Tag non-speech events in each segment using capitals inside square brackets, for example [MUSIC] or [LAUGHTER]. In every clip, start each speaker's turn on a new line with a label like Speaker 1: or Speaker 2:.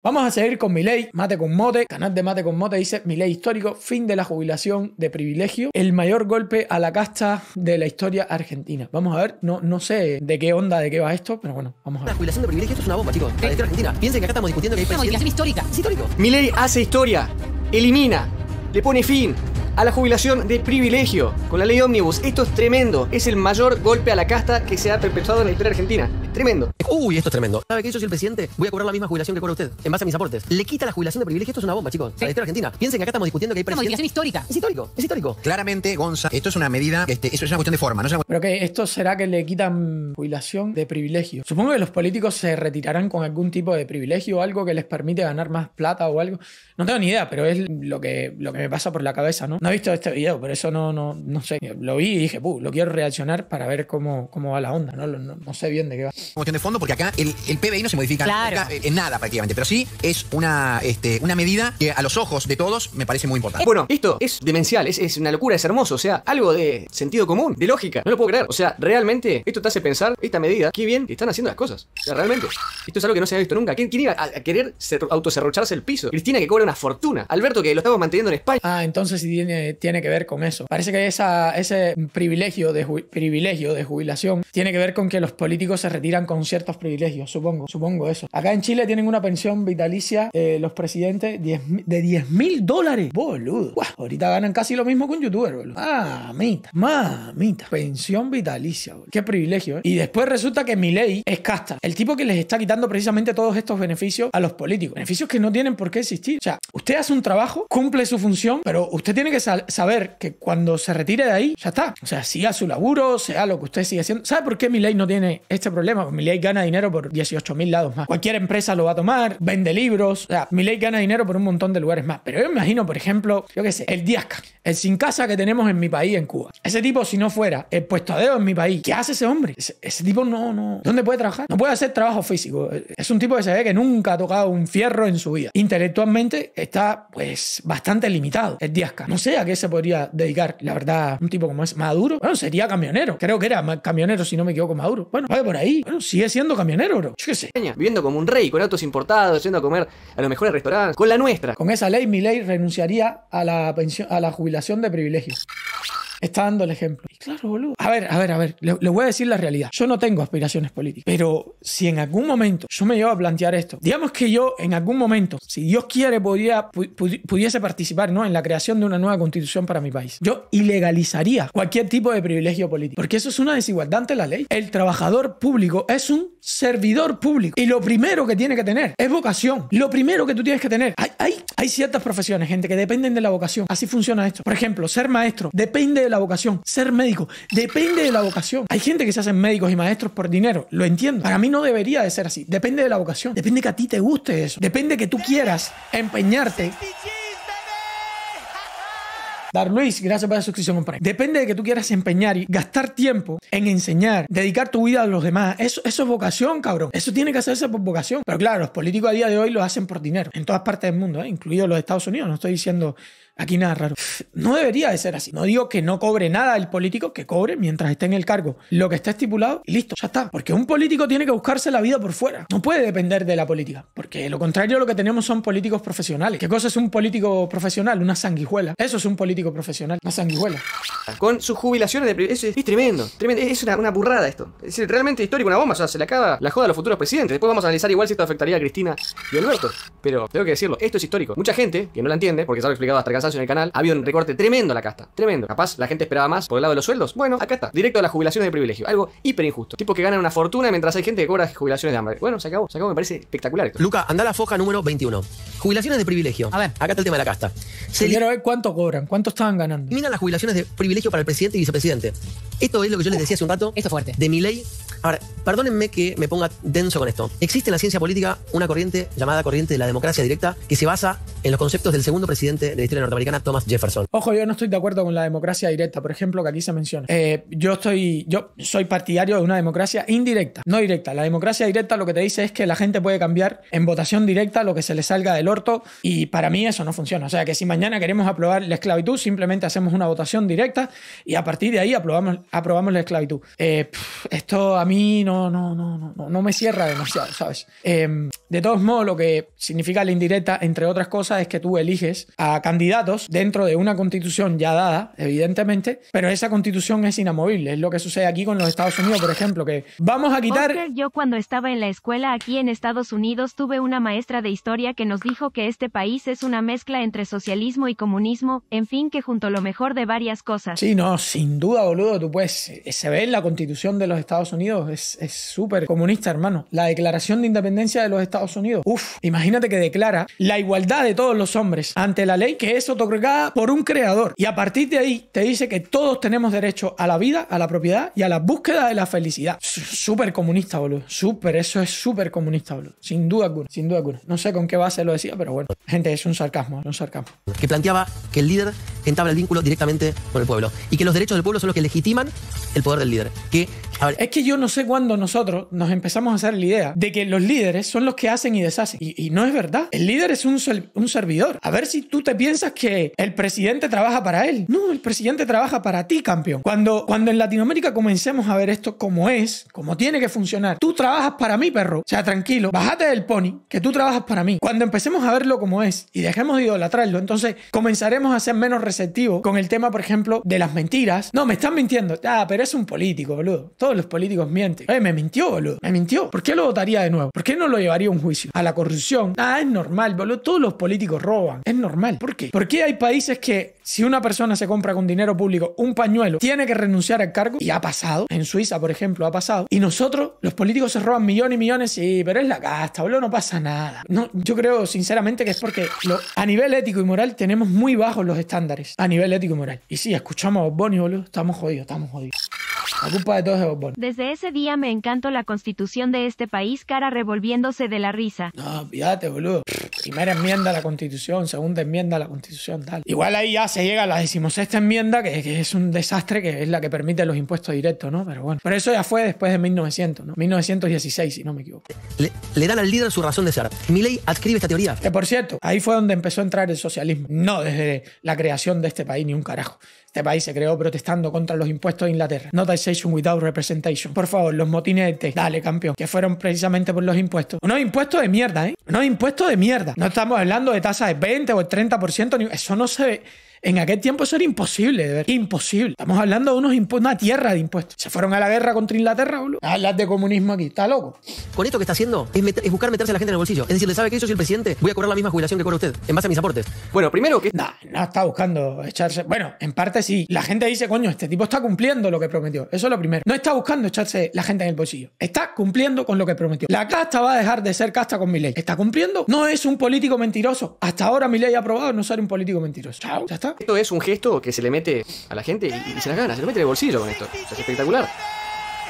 Speaker 1: Vamos a seguir con mi ley, Mate con Mote, canal de Mate con Mote dice mi ley histórico, fin de la jubilación de privilegio, el mayor golpe a la casta de la historia argentina. Vamos a ver, no, no sé de qué onda, de qué va esto, pero bueno, vamos
Speaker 2: a ver. La jubilación de privilegio, es una bomba, chicos. La argentina. Piensen que acá estamos discutiendo que hay una jubilación histórica. Es histórico.
Speaker 1: Mi ley hace historia, elimina, le pone fin, a la
Speaker 3: jubilación de privilegio con la ley ómnibus. Esto es tremendo. Es el mayor golpe a la casta que se ha perpetrado en la historia argentina. tremendo. Uy, esto es tremendo. ¿Sabe qué? Yo soy el presidente. Voy a cobrar la misma jubilación que cobra usted en
Speaker 2: base a mis aportes. Le quita la jubilación de privilegio. Esto es una bomba, chicos. la historia argentina. Piensen que acá estamos discutiendo que hay presidente. Una histórica. Es histórico. Es histórico. Claramente, Gonza, esto es una medida. Este, eso es una cuestión de forma.
Speaker 1: No Pero qué? esto será que le quitan jubilación de privilegio. Supongo que los políticos se retirarán con algún tipo de privilegio o algo que les permite ganar más plata o algo. No tengo ni idea, pero es lo que, lo que me pasa por la cabeza, ¿no? no visto este video, por eso no, no, no sé. Lo vi y dije, lo quiero reaccionar para ver cómo, cómo va la onda, ¿no? sé bien de qué va. Cuestión de fondo, porque acá el, el PBI no se modifica eh, en nada prácticamente, pero sí
Speaker 2: es una, este, una medida que a los ojos de todos me parece muy importante. Bueno, esto es
Speaker 3: demencial, es, una locura, es hermoso, o sea, algo de sentido común, de lógica, no lo puedo creer. O sea, realmente esto te hace pensar, esta medida, qué bien que están haciendo las cosas. O sea, realmente, esto es algo que no se ha visto nunca. ¿Quién, iba a, querer autocerrocharse el piso? Cristina que cobra una fortuna,
Speaker 1: Alberto que lo estamos manteniendo en España. Ah, entonces si tiene tiene, que ver con eso. Parece que esa, ese privilegio de, privilegio de jubilación tiene que ver con que los políticos se retiran con ciertos privilegios, supongo, supongo eso. Acá en Chile tienen una pensión vitalicia eh, los presidentes de 10 mil dólares. Boludo. ahorita ganan casi lo mismo que un youtuber, boludo. Mamita, mamita. Pensión vitalicia, boludo. Qué privilegio, eh. Y después resulta que mi ley es casta. El tipo que les está quitando precisamente todos estos beneficios a los políticos. Beneficios que no tienen por qué existir. O sea, usted hace un trabajo, cumple su función, pero usted tiene que ser saber que cuando se retire de ahí, ya está. O sea, siga su laburo, sea lo que usted sigue haciendo. ¿Sabe por qué ley no tiene este problema? mi ley gana dinero por 18 mil lados más. Cualquier empresa lo va a tomar, vende libros. O sea, gana dinero por un montón de lugares más. Pero yo me imagino, por ejemplo, yo qué sé, el Diasca, el sin casa que tenemos en mi país, en Cuba. Ese tipo, si no fuera el puesto a dedo en mi país, ¿qué hace ese hombre? Ese, tipo no, no. ¿Dónde puede trabajar? No puede hacer trabajo físico. Es un tipo que se ve que nunca ha tocado un fierro en su vida. Intelectualmente está, pues, bastante limitado. El Diasca. No sé a qué se podría dedicar. La verdad, un tipo como es Maduro, bueno, sería camionero. Creo que era camionero, si no me equivoco, Maduro. Bueno, vaya por ahí.
Speaker 3: Bueno, sigue siendo camionero, bro. Yo qué sé. Viviendo como un rey, con autos importados, yendo a comer
Speaker 1: a los mejores restaurantes, con la nuestra. Con esa ley, mi ley renunciaría a la, pensión, a la jubilación de privilegios. Está dando el ejemplo. Y claro, boludo. A ver, a ver, a ver, le, voy a decir la realidad. Yo no tengo aspiraciones políticas, pero si en algún momento yo me llevo a plantear esto, digamos que yo en algún momento, si Dios quiere, podría, pudiese participar ¿no? en la creación de una nueva constitución para mi país, yo ilegalizaría cualquier tipo de privilegio político, porque eso es una desigualdad ante la ley. El trabajador público es un servidor público y lo primero que tiene que tener es vocación. Lo primero que tú tienes que tener. Hay, hay, hay ciertas profesiones, gente, que dependen de la vocación. Así funciona esto. Por ejemplo, ser maestro depende de la vocación. Ser médico depende de la vocación. Hay gente que se hacen médicos y maestros por dinero, lo entiendo. Para mí no debería de ser así. Depende de la vocación. Depende que a ti te guste eso. Depende que tú quieras empeñarte. Dar Luis, gracias por la suscripción, Compañero. Depende de que tú quieras empeñar y gastar tiempo en enseñar, dedicar tu vida a los demás. Eso, es vocación, cabrón. Eso tiene que hacerse por vocación. Pero claro, los políticos a día de hoy lo hacen por dinero. En todas partes del mundo, ¿eh? incluidos los Estados Unidos. No estoy diciendo Aquí nada raro. No debería de ser así. No digo que no cobre nada el político, que cobre mientras esté en el cargo. Lo que está estipulado, y listo, ya está. Porque un político tiene que buscarse la vida por fuera. No puede depender de la política. Porque lo contrario lo que tenemos son políticos profesionales. ¿Qué cosa es un político profesional? Una sanguijuela. Eso es un político profesional. Una sanguijuela. Con sus jubilaciones de... es, tremendo. Es una, burrada esto. Es
Speaker 3: realmente histórico, una bomba. O se le acaba la joda a los futuros presidentes. Después vamos a analizar igual si esto afectaría a Cristina y Alberto. Pero tengo que decirlo, esto es histórico. Mucha gente que no la entiende, porque se explicado hasta casa en el canal, había un recorte tremendo a la casta. Tremendo. Capaz la gente esperaba más por el lado de los sueldos. Bueno, acá está. Directo a las jubilaciones de privilegio. Algo hiper injusto. Tipos que ganan una fortuna mientras hay gente que cobra jubilaciones de hambre. Bueno, se acabó. Se acabó. Me parece espectacular esto. Luca, anda a la foja número 21. Jubilaciones de privilegio. A ver. Acá está el tema de la casta. Quiero
Speaker 1: ver cuánto cobran, cuánto estaban ganando.
Speaker 2: Miran las jubilaciones de privilegio para el presidente y vicepresidente. Esto es lo que yo les decía hace un rato. Esto fuerte. De mi ley. Ahora, perdónenme que me ponga denso con esto. Existe en la ciencia política una corriente llamada corriente de la democracia directa que se basa en los conceptos del segundo presidente de la historia Thomas Jefferson.
Speaker 1: Ojo, yo no estoy de acuerdo con la democracia directa, por ejemplo, que aquí se menciona. Eh, yo estoy, yo soy partidario de una democracia indirecta, no directa. La democracia directa lo que te dice es que la gente puede cambiar en votación directa lo que se le salga del orto y para mí eso no funciona. O sea, que si mañana queremos aprobar la esclavitud, simplemente hacemos una votación directa y a partir de ahí aprobamos, aprobamos la esclavitud. Eh, esto a mí no, no, no, no, no me cierra demasiado, ¿sabes? Eh, de todos modos, lo que significa la indirecta, entre otras cosas, es que tú eliges a candidatos dentro de una constitución ya dada, evidentemente, pero esa constitución es inamovible. Es lo que sucede aquí con los Estados Unidos, por ejemplo, que vamos a quitar...
Speaker 2: yo cuando estaba en la escuela aquí en Estados Unidos tuve una maestra de historia que nos dijo que este país es una mezcla entre socialismo y comunismo, en fin, que junto lo mejor de varias cosas. Sí,
Speaker 1: no, sin duda, boludo, tú puedes... Eh, se ve en la constitución de los Estados Unidos, es súper comunista, hermano. La declaración de independencia de los Estados Unidos. Uf, imagínate que declara la igualdad de todos los hombres ante la ley, que es por un creador. Y a partir de ahí te dice que todos tenemos derecho a la vida, a la propiedad y a la búsqueda de la felicidad. Súper comunista, boludo. Súper, eso es súper comunista, boludo. Sin duda alguna, sin duda alguna. No sé con qué base lo decía, pero bueno. Gente, es un sarcasmo, un sarcasmo.
Speaker 2: Que planteaba que el líder entabla el vínculo directamente
Speaker 1: con el pueblo y que los derechos del pueblo son los que legitiman el poder del líder. Que es que yo no sé cuándo nosotros nos empezamos a hacer la idea de que los líderes son los que hacen y deshacen. Y, no es verdad. El líder es un, servidor. A ver si tú te piensas que el presidente trabaja para él. No, el presidente trabaja para ti, campeón. Cuando, cuando en Latinoamérica comencemos a ver esto como es, como tiene que funcionar, tú trabajas para mí, perro. O sea, tranquilo, bájate del pony, que tú trabajas para mí. Cuando empecemos a verlo como es y dejemos de idolatrarlo, entonces comenzaremos a ser menos receptivos con el tema, por ejemplo, de las mentiras. No, me están mintiendo. Ah, pero es un político, boludo. Todo los políticos mienten. Eh, me mintió, boludo. Me mintió. ¿Por qué lo votaría de nuevo? ¿Por qué no lo llevaría a un juicio? A la corrupción. Ah, es normal, boludo. Todos los políticos roban. Es normal. ¿Por qué? ¿Por qué hay países que si una persona se compra con dinero público un pañuelo, tiene que renunciar al cargo? Y ha pasado. En Suiza, por ejemplo, ha pasado. Y nosotros, los políticos se roban millones y millones. Sí, pero es la casta, boludo. No pasa nada. No, yo creo sinceramente que es porque a nivel ético y moral tenemos muy bajos los estándares. A nivel ético y moral. Y sí, escuchamos a vos, boludo. Estamos jodidos, estamos jodidos. La culpa de todos es
Speaker 2: desde ese día me encantó la constitución de este país, cara revolviéndose de la risa. No,
Speaker 1: fíjate, boludo. Primera enmienda a la constitución, segunda enmienda a la constitución, tal. Igual ahí ya se llega a la decimosexta enmienda, que, es un desastre, que es la que permite los impuestos directos, ¿no? Pero bueno. Pero eso ya fue después de 1900, ¿no? 1916, si no me equivoco. Le, dan al líder su razón de ser. mi ley adscribe esta teoría. Que por cierto, ahí fue donde empezó a entrar el socialismo. No desde la creación de este país, ni un carajo. Este país se creó protestando contra los impuestos de Inglaterra. No without representation. Por favor, los motines de Dale, campeón. Que fueron precisamente por los impuestos. Unos impuestos de mierda, ¿eh? Unos impuestos de mierda. No estamos hablando de tasas de 20 o el 30%. Eso no se ve. En aquel tiempo eso era imposible de Imposible. Estamos hablando de unos una tierra de impuestos. Se fueron a la guerra contra Inglaterra, boludo. Hablas de comunismo aquí. Está loco. Con esto que está haciendo es, buscar meterse a la gente en el bolsillo. Es decir, le ¿sabe que Yo soy el presidente, voy a
Speaker 2: cobrar la misma jubilación que cobra usted, en base a mis aportes. Bueno, primero que... No,
Speaker 1: no está buscando echarse... Bueno, en parte sí. La gente dice, coño, este tipo está cumpliendo lo que prometió. Eso es lo primero. No está buscando echarse la gente en el bolsillo. Está cumpliendo con lo que prometió. La casta va a dejar de ser casta con mi ley. ¿Está cumpliendo? No es un político mentiroso. Hasta ahora mi ley ha aprobado no ser un político mentiroso. Chao,
Speaker 3: está. Esto es un gesto que se le mete a la gente y, se las gana, se lo mete en el bolsillo con esto. es espectacular.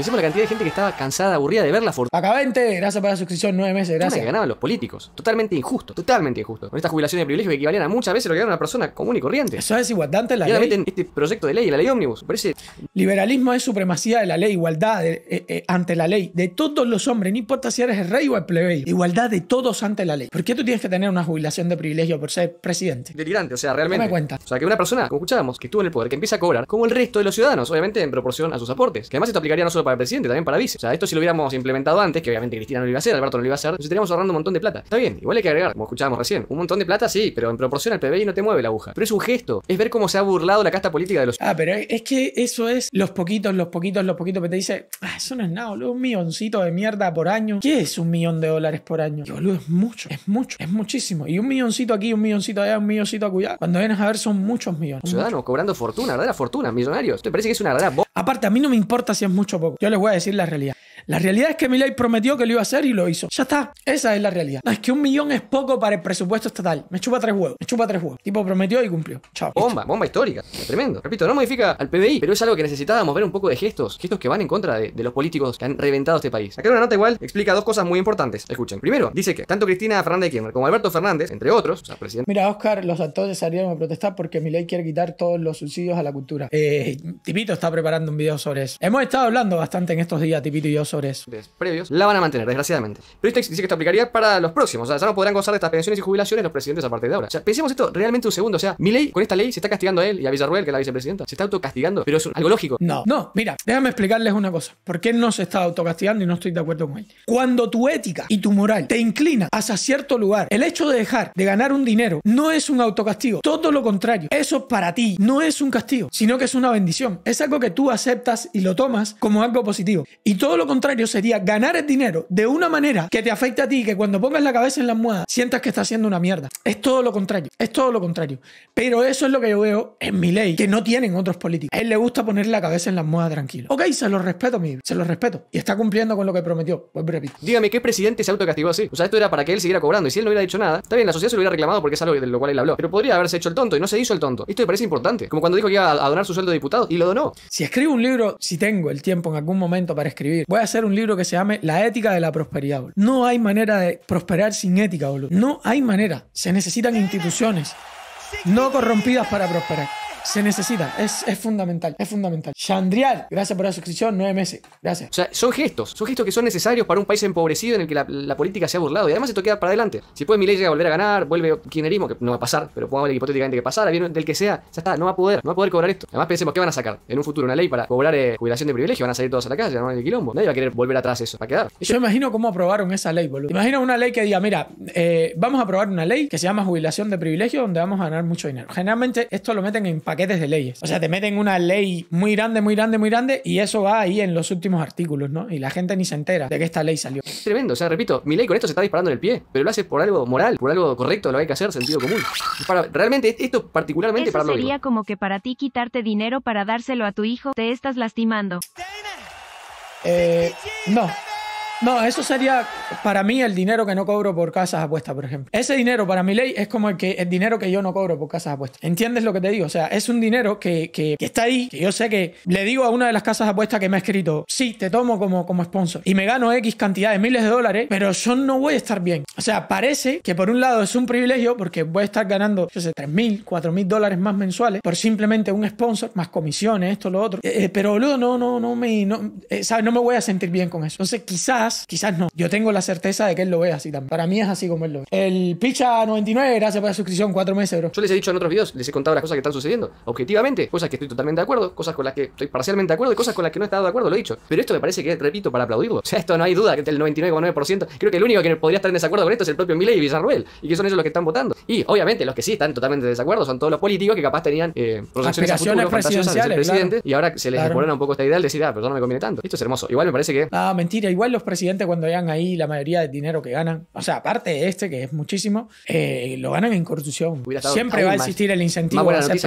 Speaker 3: Pensemos la cantidad de gente que estaba cansada, aburrida de ver la fortuna. vente, gracias por la suscripción, nueve meses, gracias. Que ganaban los políticos. Totalmente injusto, totalmente injusto. Con esta jubilación de privilegios que equivalían a muchas veces lo que gana una persona común y corriente. Eso es igualdad ante la y ley. este
Speaker 1: proyecto de ley, la ley ómnibus. Parece. Liberalismo es supremacía de la ley, igualdad eh, eh, eh, ante la ley de todos los hombres, no importa si eres el rey o el plebeyo. Igualdad de todos ante la ley. ¿Por qué tú tienes que tener una jubilación de privilegio por ser presidente?
Speaker 3: Delirante, o sea, realmente. Dame cuenta. O sea, que una persona, como escuchábamos, que estuvo en el poder, que empieza a cobrar, como el resto de los ciudadanos, obviamente en proporción a sus aportes. Que además esto aplicaría no solo para presidente, también para vice. O sea, esto si lo hubiéramos implementado antes, que obviamente Cristina no lo iba a hacer, Alberto no lo iba a hacer, nos estaríamos ahorrando un montón de plata. Está bien, igual hay que agregar, como escuchábamos recién, un montón de plata sí, pero en proporción al PBI no te mueve la aguja. Pero es un gesto, es ver cómo se ha burlado la casta
Speaker 1: política de los. Ah, pero es que eso es los poquitos, los poquitos, los poquitos, que te dice, ah, eso no es nada, boludo, un milloncito de mierda por año. ¿Qué es un millón de dólares por año? Y, boludo, es mucho, es mucho, es muchísimo. Y un milloncito aquí, un milloncito allá, un milloncito acullá. Cuando vienes a ver, son muchos millones. Ciudadanos cobrando fortuna, verdadera fortuna, millonarios. ¿Te parece que es una verdadera Aparte, a mí no me importa si es mucho o poco. Yo les voy a decir la realidad. La realidad es que Milei prometió que lo iba a hacer y lo hizo. Ya está. Esa es la realidad. No, es que un millón es poco para el presupuesto estatal. Me chupa tres huevos. Me chupa tres huevos. Tipo prometió y cumplió. Chao. Bomba, bomba histórica. Tremendo.
Speaker 3: Repito, no modifica al PBI, pero es algo que necesitábamos ver un poco de gestos. Gestos que van en contra de, los políticos que han reventado este país. Acá una nota igual explica dos cosas muy importantes. Escuchen. Primero, dice que tanto Cristina Fernández de Kirchner como Alberto
Speaker 1: Fernández, entre otros, o sea, presidente. Mira, Oscar, los actores salieron a protestar porque Milei quiere quitar todos los subsidios a la cultura. Eh, Tipito está preparando un video sobre eso. Hemos estado hablando bastante en estos días, Tipito y yo, sobre
Speaker 3: previos la van a mantener, desgraciadamente. Pero esto dice que esto aplicaría para los próximos. O sea, ya no podrán gozar de estas pensiones y jubilaciones los presidentes a partir de ahora. O sea, pensemos esto realmente un segundo. O sea, mi ley con esta ley se está castigando a él y a Villarruel, que es la vicepresidenta. Se está autocastigando, pero es algo lógico. No,
Speaker 1: no, mira, déjame explicarles una cosa. ¿Por qué no se está autocastigando y no estoy de acuerdo con él? Cuando tu ética y tu moral te inclinan hacia cierto lugar, el hecho de dejar de ganar un dinero no es un autocastigo. Todo lo contrario. Eso para ti no es un castigo, sino que es una bendición. Es algo que tú aceptas y lo tomas como algo positivo. Y todo lo contrario contrario sería ganar el dinero de una manera que te afecte a ti, que cuando pongas la cabeza en la almohada sientas que estás haciendo una mierda. Es todo lo contrario, es todo lo contrario. Pero eso es lo que yo veo en mi ley, que no tienen otros políticos. A él le gusta poner la cabeza en la almohada tranquilo. Ok, se lo respeto, mi, se lo respeto. Y está cumpliendo con lo que prometió. Pues repito.
Speaker 3: Dígame, ¿qué presidente se autocastigó así? O sea, esto era para que él siguiera cobrando. Y si él no hubiera dicho nada, está bien, la sociedad se lo hubiera reclamado porque es algo de lo cual él habló. Pero podría haberse hecho el tonto y no se hizo el tonto. Esto me parece importante. Como cuando dijo que iba a
Speaker 1: donar su sueldo de diputado y lo donó. Si escribo un libro, si tengo el tiempo en algún momento para escribir, voy a hacer un libro que se llame La ética de la prosperidad. No hay manera de prosperar sin ética, boludo. No hay manera. Se necesitan instituciones no corrompidas para prosperar. Se necesita, es, fundamental, es fundamental. Chandrial, gracias por la suscripción, nueve meses, gracias. O sea, son gestos,
Speaker 3: son gestos que son necesarios para un país empobrecido en el que la, política se ha burlado y además esto queda para adelante. Si puede Milei llega a volver a ganar, vuelve kirchnerismo, que no va a pasar, pero pongamos hipotéticamente que pasara, del que sea, ya está, no va a poder, no va a poder cobrar esto. Además pensemos que van a sacar en un futuro una ley para cobrar eh, jubilación de privilegio, van a salir todos a la calle, van a quilombo, nadie va a querer volver atrás eso, va a quedar. Yo
Speaker 1: imagino cómo aprobaron esa ley, boludo. Imagina una ley que diga, mira, eh, vamos a aprobar una ley que se llama jubilación de privilegio donde vamos a ganar mucho dinero. Generalmente esto lo meten en paquetes de leyes. O sea, te meten una ley muy grande, muy grande, muy grande y eso va ahí en los últimos artículos, ¿no? Y la gente ni se entera de que esta ley salió. Es
Speaker 3: tremendo, o sea, repito, mi ley con esto se está disparando en el pie, pero lo hace por algo moral, por algo correcto, lo hay que hacer, sentido común. Para, realmente, esto particularmente para lo sería
Speaker 2: como que para ti quitarte dinero para dárselo a tu hijo, te estás lastimando.
Speaker 1: Eh, no. No, eso sería para mí el dinero que no cobro por casas apuestas, por ejemplo. Ese dinero para mi ley es como el, que, el dinero que yo no cobro por casas apuestas. ¿Entiendes lo que te digo? O sea, es un dinero que, está ahí, que yo sé que le digo a una de las casas apuestas que me ha escrito, sí, te tomo como, sponsor y me gano X cantidad de miles de dólares, pero yo no voy a estar bien. O sea, parece que por un lado es un privilegio porque voy a estar ganando, yo sé, 3.000, 4.000 dólares más mensuales por simplemente un sponsor, más comisiones, esto, lo otro. Eh, eh, pero boludo, no, no, no me, no, eh, no me voy a sentir bien con eso. Entonces, quizás, quizás no. Yo tengo la certeza de que él lo vea así también. Para mí es así como él lo ve. El Picha 99, gracias por la suscripción, cuatro meses, bro.
Speaker 3: Yo les he dicho en otros videos, les he contado las cosas que están sucediendo, objetivamente, cosas que estoy totalmente de acuerdo, cosas con las que estoy parcialmente de acuerdo y cosas con las que no he estado de acuerdo, lo he dicho. Pero esto me parece que, repito, para aplaudirlo. O sea, esto no hay duda que el 99,9%, creo que el único que podría estar en desacuerdo con esto es el propio Miley y Villarruel, y que son ellos los que están votando. Y obviamente los que sí están totalmente de desacuerdo son todos los políticos que capaz tenían eh, proyecciones presidente, y ahora se les claro. un poco esta idea de decir, ah, pero no me conviene tanto. Esto es hermoso. Igual me parece que. Ah,
Speaker 1: mentira, igual los presidentes cuando vean ahí la mayoría del dinero que ganan, o sea, aparte de este, que es muchísimo, eh, lo ganan en corrupción. Siempre va a existir el incentivo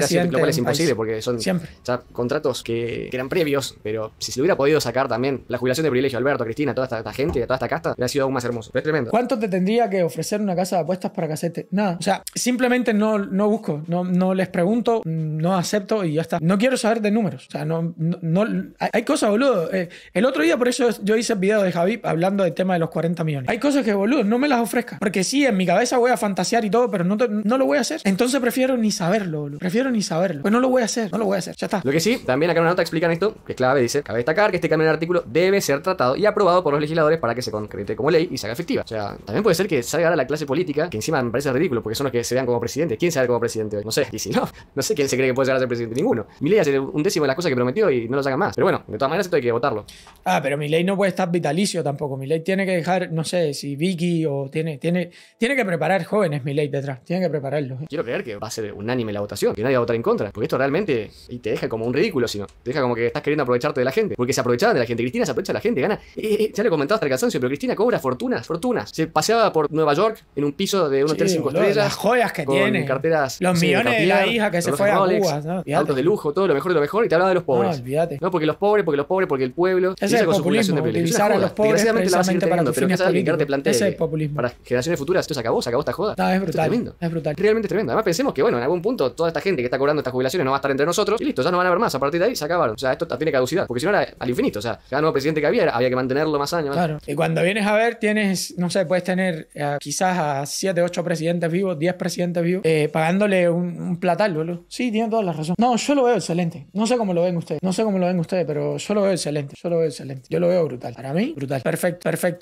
Speaker 1: ser Lo cual es imposible
Speaker 3: porque son Siempre. contratos que, eran previos, pero si se hubiera podido sacar también la jubilación de privilegio, Alberto, Cristina, toda esta, gente, toda esta casta, hubiera sido aún más hermoso. es tremendo. ¿Cuánto
Speaker 1: te tendría que ofrecer una casa de apuestas para casete? Nada. O sea, simplemente no, no busco, no, no les pregunto, no acepto y ya está. No quiero saber de números. O sea, no, no, hay, cosas, boludo. Eh, el otro día, por eso yo hice el video de Javi hablando del tema de los 40 millones. Hay cosas que, boludo, no me las ofrezca. Porque sí, en mi cabeza voy a fantasear y todo, pero no, lo voy a hacer. Entonces prefiero ni saberlo, boludo. Prefiero ni saberlo. Pues no lo voy a hacer, no lo voy a hacer. Ya está.
Speaker 3: Lo que sí, también acá en una nota explican esto, que es clave, dice, cabe destacar que este cambio de artículo debe ser tratado y aprobado por los legisladores para que se concrete como ley y se haga efectiva. O sea, también puede ser que salga ahora la clase política, que encima me parece ridículo, porque son los que se vean como presidente. ¿Quién se ve como presidente No sé. Y si no, [LAUGHS] no sé quién se cree que puede llegar a ser presidente. Ninguno. Mi ley hace un décimo de las cosas que prometió y no lo saca más. Pero bueno, de todas maneras esto hay que votarlo.
Speaker 1: Ah, pero mi ley no puede estar vitalicio tampoco. Mi ley tiene que dejar no sé, si Vicky o tiene, tiene, tiene que preparar jóvenes mi ley detrás, tiene que prepararlo ¿eh?
Speaker 3: Quiero creer que va a ser unánime la votación, que nadie va a votar en contra, porque esto realmente y te deja como un ridículo, sino te deja como que estás queriendo aprovecharte de la gente, porque se aprovechaban de la gente. Cristina se aprovecha de la gente, gana. Eh, eh, ya le he comentado hasta el cansancio, pero Cristina cobra fortunas, fortunas. Se paseaba por Nueva York en un piso de unos 3 5 estrellas. Las joyas que con tiene. carteras. Los millones de, la hija que se fue a Cuba. Autos de lujo, todo lo mejor de lo mejor, y te hablaba de los pobres. No, porque los pobres, porque los pobres, porque el pueblo. Ese es el de utilizar es populismo. para generaciones futuras, esto se acabó, se acabó esta joda. es brutal. es tremendo. Es brutal. Realmente es tremendo. Además pensemos que, bueno, en algún punto toda esta gente que está cobrando estas jubilaciones no va a estar entre nosotros y listo, ya no van a haber más. A partir de ahí se acabaron. O sea, esto tiene caducidad, porque si no era al infinito. O sea, cada nuevo presidente que había había que mantenerlo más
Speaker 1: años. Claro. Y cuando vienes a ver, tienes, no sé, puedes tener eh, quizás a 7, 8 presidentes vivos, 10 presidentes vivos, eh, pagándole un, un platal, boludo. Sí, tienen todas las razones. No, yo lo veo excelente. No sé cómo lo ven ustedes. No sé cómo lo ven ustedes, pero yo lo veo excelente. Yo lo veo excelente. Yo lo veo brutal. Para mí, brutal. Perfecto, perfecto.